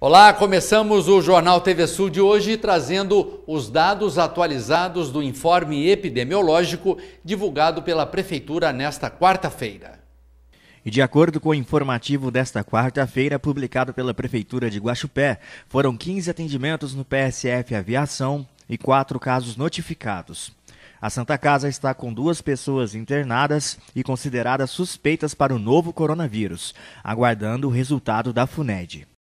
Olá, começamos o Jornal TV Sul de hoje trazendo os dados atualizados do informe epidemiológico divulgado pela Prefeitura nesta quarta-feira. E de acordo com o informativo desta quarta-feira, publicado pela Prefeitura de Guaxupé, foram 15 atendimentos no PSF Aviação e 4 casos notificados. A Santa Casa está com duas pessoas internadas e consideradas suspeitas para o novo coronavírus, aguardando o resultado da FUNED.